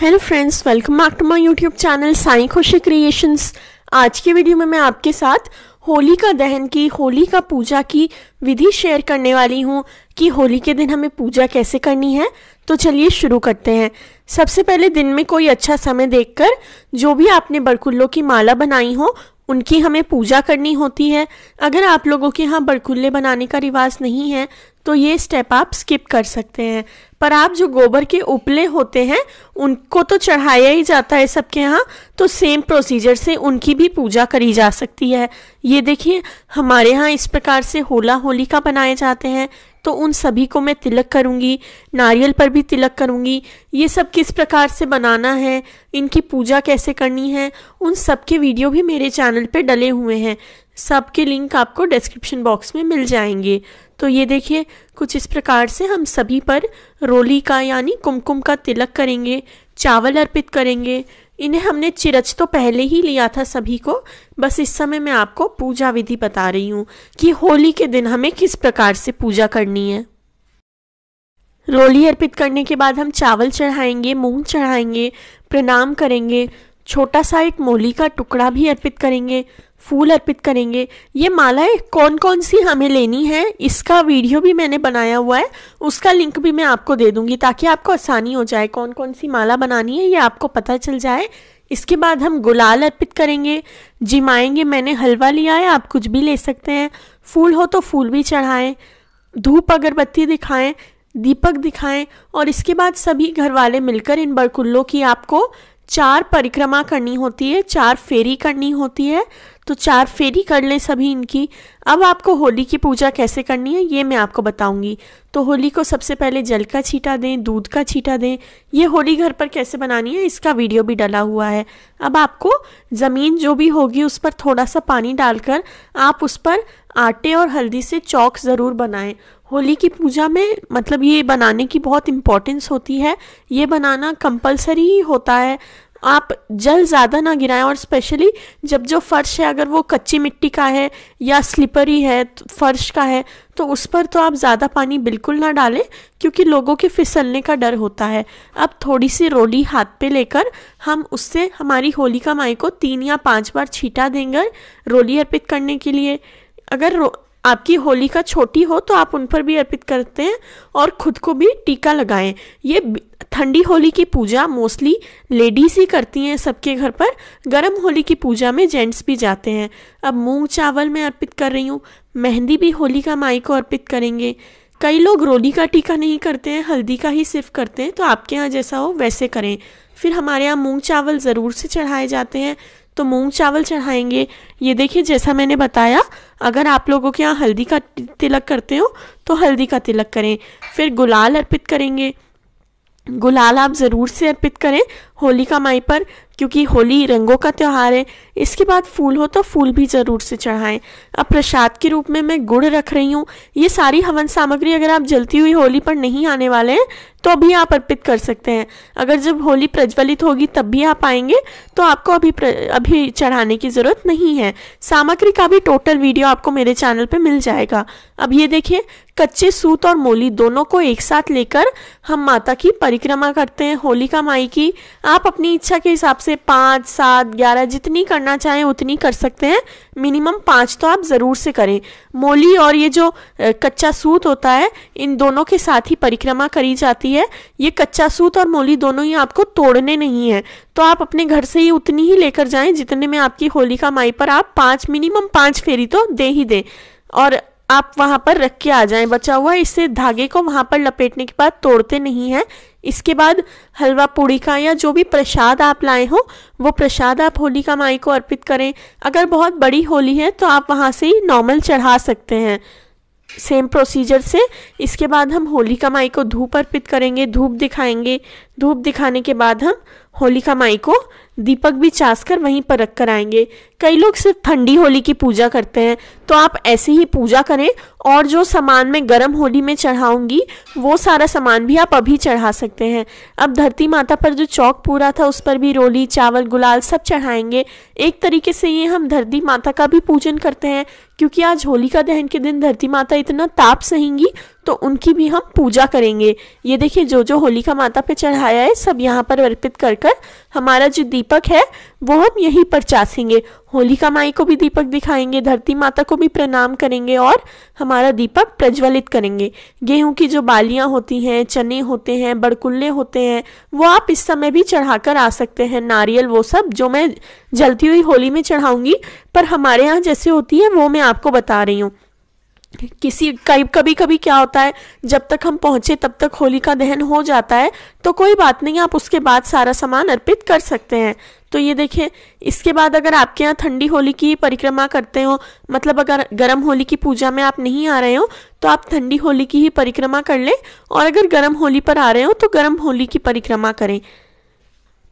Hello friends welcome back to my YouTube channel Sai Khushi creations आज के video में मैं आपके साथ होली का दहन की होली का पूजा की विधि शेयर करने वाली हूँ कि होली के दिन हमें पूजा कैसे करनी है तो चलिए शुरू करते हैं सबसे पहले दिन में कोई अच्छा समय देखकर जो भी आपने बरकुल्लों की माला बनाई हो उनकी हमें पूजा करनी होती है अगर आप लोगों के यहाँ बरकुल्ले बनाने का रिवाज नहीं है तो ये स्टेप आप स्किप कर सकते हैं पर आप जो गोबर के उपले होते हैं उनको तो चढ़ाया ही जाता है सबके यहाँ तो सेम प्रोसीजर से उनकी भी पूजा करी जा सकती है ये देखिए हमारे यहाँ इस प्रकार से होला होली का बनाए जाते हैं तो उन सभी को मैं तिलक करूँगी नारियल पर भी तिलक करूँगी ये सब किस प्रकार से बनाना है इनकी पूजा कैसे करनी है उन सब के वीडियो भी मेरे चैनल पे डले हुए हैं सब के लिंक आपको डिस्क्रिप्शन बॉक्स में मिल जाएंगे तो ये देखिए कुछ इस प्रकार से हम सभी पर रोली का यानी कुमकुम का तिलक करेंगे चावल अर्पित करेंगे इन्हें हमने चिरच तो पहले ही लिया था सभी को बस इस समय मैं आपको पूजा विधि बता रही हूँ कि होली के दिन हमें किस प्रकार से पूजा करनी है रोली अर्पित करने के बाद हम चावल चढ़ाएंगे मूंग चढ़ाएंगे प्रणाम करेंगे छोटा सा एक मोली का टुकड़ा भी अर्पित करेंगे फूल अर्पित करेंगे ये मालाएं कौन कौन सी हमें लेनी है इसका वीडियो भी मैंने बनाया हुआ है उसका लिंक भी मैं आपको दे दूंगी ताकि आपको आसानी हो जाए कौन कौन सी माला बनानी है ये आपको पता चल जाए इसके बाद हम गुलाल अर्पित करेंगे जिमाएंगे मैंने हलवा लिया है आप कुछ भी ले सकते हैं फूल हो तो फूल भी चढ़ाएं धूप अगरबत्ती दिखाएं दीपक दिखाएं और इसके बाद सभी घर वाले मिलकर इन बरकुल्लों की आपको चार परिक्रमा करनी होती है चार फेरी करनी होती है तो चार फेरी कर लें सभी इनकी अब आपको होली की पूजा कैसे करनी है ये मैं आपको बताऊंगी तो होली को सबसे पहले जल का छीटा दें दूध का छीटा दें ये होली घर पर कैसे बनानी है इसका वीडियो भी डला हुआ है अब आपको ज़मीन जो भी होगी उस पर थोड़ा सा पानी डालकर आप उस पर आटे और हल्दी से चौक ज़रूर बनाएं होली की पूजा में मतलब ये बनाने की बहुत इम्पोर्टेंस होती है ये बनाना कंपलसरी ही होता है आप जल ज़्यादा ना गिराएं और स्पेशली जब जो फ़र्श है अगर वो कच्ची मिट्टी का है या स्लिपरी है तो फ़र्श का है तो उस पर तो आप ज़्यादा पानी बिल्कुल ना डालें क्योंकि लोगों के फिसलने का डर होता है अब थोड़ी सी रोली हाथ पे लेकर हम उससे हमारी होलिका माई को तीन या पांच बार छीटा देंगे रोली अर्पित करने के लिए अगर आपकी होली का छोटी हो तो आप उन पर भी अर्पित करते हैं और खुद को भी टीका लगाएं ये ठंडी होली की पूजा मोस्टली लेडीज ही करती हैं सबके घर पर गर्म होली की पूजा में जेंट्स भी जाते हैं अब मूंग चावल में अर्पित कर रही हूँ मेहंदी भी होली का माई को अर्पित करेंगे कई लोग रोली का टीका नहीं करते हैं हल्दी का ही सिर्फ करते हैं तो आपके यहाँ जैसा हो वैसे करें फिर हमारे यहाँ मूंग चावल ज़रूर से चढ़ाए जाते हैं तो मूंग चावल चढ़ाएंगे ये देखिए जैसा मैंने बताया अगर आप लोगों के यहाँ हल्दी का तिलक करते हो तो हल्दी का तिलक करें फिर गुलाल अर्पित करेंगे गुलाल आप ज़रूर से अर्पित करें होली का माई पर क्योंकि होली रंगों का त्यौहार है इसके बाद फूल हो तो फूल भी ज़रूर से चढ़ाएं अब प्रसाद के रूप में मैं गुड़ रख रही हूँ ये सारी हवन सामग्री अगर आप जलती हुई होली पर नहीं आने वाले हैं तो अभी आप अर्पित कर सकते हैं अगर जब होली प्रज्वलित होगी तब भी आप आएंगे तो आपको अभी प्र... अभी चढ़ाने की ज़रूरत नहीं है सामग्री का भी टोटल वीडियो आपको मेरे चैनल पर मिल जाएगा अब ये देखिए कच्चे सूत और मोली दोनों को एक साथ लेकर हम माता की परिक्रमा करते हैं होलिका माई की आप अपनी इच्छा के हिसाब से पाँच सात ग्यारह जितनी करना करना चाहें उतनी कर सकते हैं मिनिमम पाँच तो आप ज़रूर से करें मोली और ये जो कच्चा सूत होता है इन दोनों के साथ ही परिक्रमा करी जाती है ये कच्चा सूत और मोली दोनों ही आपको तोड़ने नहीं है तो आप अपने घर से ही उतनी ही लेकर जाएं जितने में आपकी होलिका माई पर आप पाँच मिनिमम पाँच फेरी तो दे ही दें और आप वहाँ पर रख के आ जाएं बचा हुआ इससे धागे को वहाँ पर लपेटने के बाद तोड़ते नहीं हैं इसके बाद हलवा पूड़ी का या जो भी प्रसाद आप लाए हो वो प्रसाद आप होली का माई को अर्पित करें अगर बहुत बड़ी होली है तो आप वहाँ से ही नॉर्मल चढ़ा सकते हैं सेम प्रोसीजर से इसके बाद हम होलिका माई को धूप अर्पित करेंगे धूप दिखाएंगे धूप दिखाने के बाद हम होली का माई को दीपक भी चास कर वहीं पर रख कर आएंगे कई लोग सिर्फ ठंडी होली की पूजा करते हैं तो आप ऐसे ही पूजा करें और जो सामान मैं गर्म होली में चढ़ाऊंगी वो सारा सामान भी आप अभी चढ़ा सकते हैं अब धरती माता पर जो चौक पूरा था उस पर भी रोली चावल गुलाल सब चढ़ाएंगे एक तरीके से ये हम धरती माता का भी पूजन करते हैं क्योंकि आज होलिका दहन के दिन धरती माता इतना ताप सहेंगी तो उनकी भी हम पूजा करेंगे ये देखिए जो जो होलिका माता पे चढ़ाया है सब यहाँ पर अर्पित कर कर हमारा जो दीप दीपक है वो हम यहीं पर चासेंगे होलिका माई को भी दीपक दिखाएंगे धरती माता को भी प्रणाम करेंगे और हमारा दीपक प्रज्वलित करेंगे गेहूं की जो बालियां होती हैं चने होते हैं बड़कुल्ले होते हैं वो आप इस समय भी चढ़ाकर आ सकते हैं नारियल वो सब जो मैं जलती हुई होली में चढ़ाऊंगी पर हमारे यहाँ जैसे होती है वो मैं आपको बता रही हूँ किसी कभी कभी क्या होता है जब तक हम पहुंचे तब तक होली का दहन हो जाता है तो कोई बात नहीं आप उसके बाद सारा सामान अर्पित कर सकते हैं तो ये देखिए इसके बाद अगर आपके यहाँ ठंडी होली की परिक्रमा करते हो मतलब अगर गर्म होली की पूजा में आप नहीं आ रहे हो तो आप ठंडी होली की ही परिक्रमा कर लें और अगर गर्म होली पर आ रहे हो तो गर्म होली की परिक्रमा करें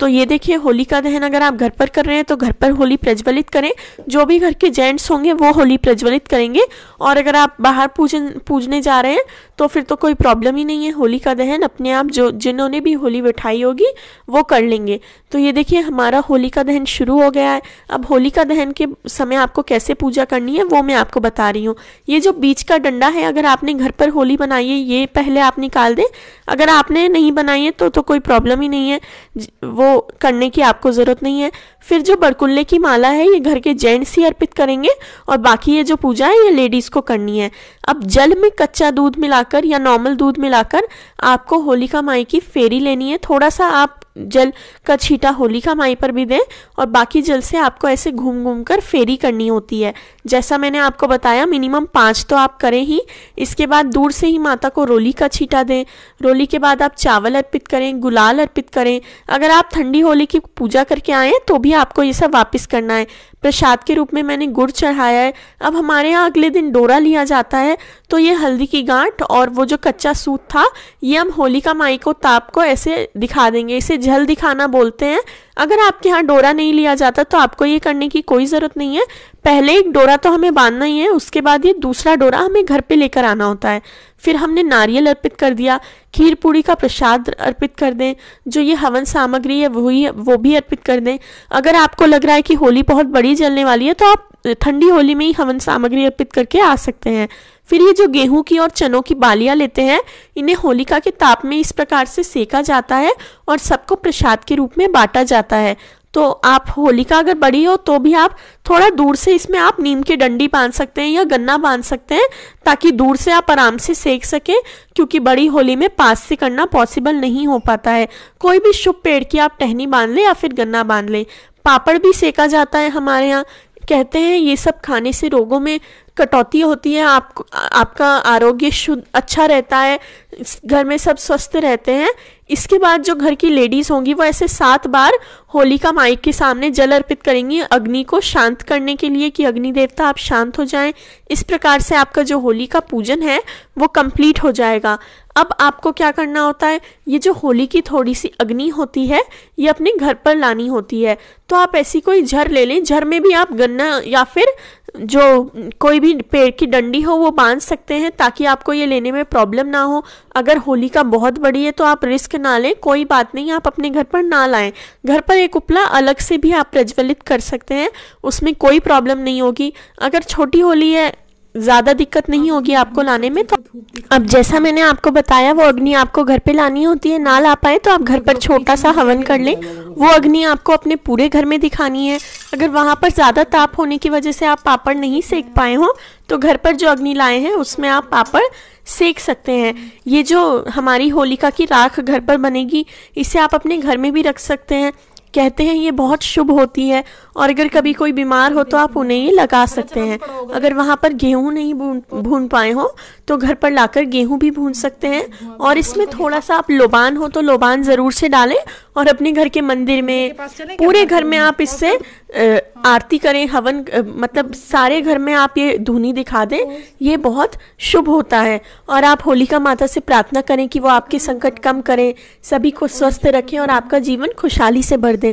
तो ये देखिए होली का दहन अगर आप घर पर कर रहे हैं तो घर पर होली प्रज्वलित करें जो भी घर के जेंट्स होंगे वो होली प्रज्वलित करेंगे और अगर आप बाहर पूजन पूजने जा रहे हैं तो फिर तो कोई प्रॉब्लम ही नहीं है होली का दहन अपने आप जो जिन्होंने भी होली बैठाई होगी वो कर लेंगे तो ये देखिए हमारा होली का दहन शुरू हो गया है अब होली का दहन के समय आपको कैसे पूजा करनी है वो मैं आपको बता रही हूँ ये जो बीच का डंडा है अगर आपने घर पर होली बनाई है ये पहले आप निकाल दें अगर आपने नहीं बनाई है तो, तो कोई प्रॉब्लम ही नहीं है वो करने की आपको ज़रूरत नहीं है फिर जो बरकुल्ले की माला है ये घर के जेंट्स ही अर्पित करेंगे और बाकी ये जो पूजा है ये लेडीज़ को करनी है अब जल में कच्चा दूध मिलाकर या नॉर्मल दूध मिलाकर आपको होलिका माई की फेरी लेनी है थोड़ा सा आप जल का छीटा होलिका माई पर भी दें और बाकी जल से आपको ऐसे घूम घूम कर फेरी करनी होती है जैसा मैंने आपको बताया मिनिमम पाँच तो आप करें ही इसके बाद दूर से ही माता को रोली का छीटा दें रोली के बाद आप चावल अर्पित करें गुलाल अर्पित करें अगर आप ठंडी होली की पूजा करके आए तो भी आपको ये सब वापस करना है प्रसाद के रूप में मैंने गुड़ चढ़ाया है अब हमारे यहाँ अगले दिन डोरा लिया जाता है तो ये हल्दी की गांठ और वो जो कच्चा सूत था ये हम होलिका माई को ताप को ऐसे दिखा देंगे इसे जल दिखाना बोलते हैं अगर आपके यहाँ डोरा नहीं लिया जाता तो आपको ये करने की कोई ज़रूरत नहीं है पहले एक डोरा तो हमें बांधना ही है उसके बाद ये दूसरा डोरा हमें घर पे लेकर आना होता है फिर हमने नारियल अर्पित कर दिया खीर पूड़ी का प्रसाद अर्पित कर दें जो ये हवन सामग्री है वही वो भी अर्पित कर दें अगर आपको लग रहा है कि होली बहुत बड़ी जलने वाली है तो आप ठंडी होली में ही हवन सामग्री अर्पित करके आ सकते हैं फिर ये जो गेहूं की और चनों की बालियां लेते हैं इन्हें होलिका के ताप में इस प्रकार से सेका जाता है और सबको प्रसाद के रूप में बांटा जाता है तो आप होलिका अगर बड़ी हो तो भी आप थोड़ा दूर से इसमें आप नीम के डंडी बांध सकते हैं या गन्ना बांध सकते हैं ताकि दूर से आप आराम से सेक सकें क्योंकि बड़ी होली में पास से करना पॉसिबल नहीं हो पाता है कोई भी शुभ पेड़ की आप टहनी बांध लें या फिर गन्ना बांध लें पापड़ भी सेका जाता है हमारे यहाँ कहते हैं ये सब खाने से रोगों में कटौती होती है आप आपका आरोग्य शुद्ध अच्छा रहता है घर में सब स्वस्थ रहते हैं इसके बाद जो घर की लेडीज़ होंगी वो ऐसे सात बार होलिका माई के सामने जल अर्पित करेंगी अग्नि को शांत करने के लिए कि अग्नि देवता आप शांत हो जाएं इस प्रकार से आपका जो होली का पूजन है वो कंप्लीट हो जाएगा अब आपको क्या करना होता है ये जो होली की थोड़ी सी अग्नि होती है ये अपने घर पर लानी होती है तो आप ऐसी कोई झर ले लें झर में भी आप गन्ना या फिर जो कोई भी पेड़ की डंडी हो वो बांध सकते हैं ताकि आपको ये लेने में प्रॉब्लम ना हो अगर होली का बहुत बड़ी है तो आप रिस्क ना लें कोई बात नहीं आप अपने घर पर ना लाएं घर पर एक उपला अलग से भी आप प्रज्वलित कर सकते हैं उसमें कोई प्रॉब्लम नहीं होगी अगर छोटी होली है ज़्यादा दिक्कत नहीं होगी आपको लाने में तो अब जैसा मैंने आपको बताया वो अग्नि आपको घर पे लानी होती है ना ला पाए तो आप घर पर तो छोटा सा हवन कर लें वो अग्नि आपको अपने पूरे घर में दिखानी है अगर वहाँ पर ज़्यादा ताप होने की वजह से आप पापड़ नहीं सेक हाँ। पाए हो तो घर पर जो अग्नि लाए हैं उसमें आप पापड़ सेक सकते हैं ये जो हमारी होलिका की राख घर पर बनेगी इसे आप अपने घर में भी रख सकते हैं कहते हैं ये बहुत शुभ होती है और अगर कभी कोई बीमार हो तो आप उन्हें ये लगा सकते हैं अगर वहाँ पर गेहूँ नहीं भून पाए हो तो घर पर लाकर गेहूँ भी भून सकते हैं और इसमें थोड़ा सा आप लोबान हो तो लोबान ज़रूर से डालें और अपने घर के मंदिर में पूरे घर में आप इससे आरती करें हवन मतलब सारे घर में आप ये धुनी दिखा दें ये बहुत शुभ होता है और आप होलिका माता से प्रार्थना करें कि वो आपके संकट कम करें सभी को स्वस्थ रखें और आपका जीवन खुशहाली से भर दें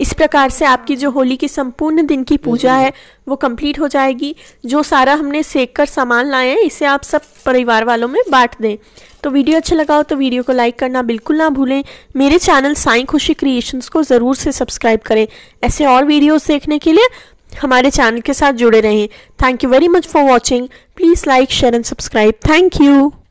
इस प्रकार से आपकी जो होली की संपूर्ण दिन की पूजा हम्म। है वो कंप्लीट हो जाएगी जो सारा हमने सेक कर सामान लाए हैं इसे आप सब परिवार वालों में बांट दें तो वीडियो अच्छा लगा हो तो वीडियो को लाइक करना बिल्कुल ना भूलें मेरे चैनल साई खुशी क्रिएशंस को ज़रूर से सब्सक्राइब करें ऐसे और वीडियोस देखने के लिए हमारे चैनल के साथ जुड़े रहें thank you very much for watching please like share and subscribe thank you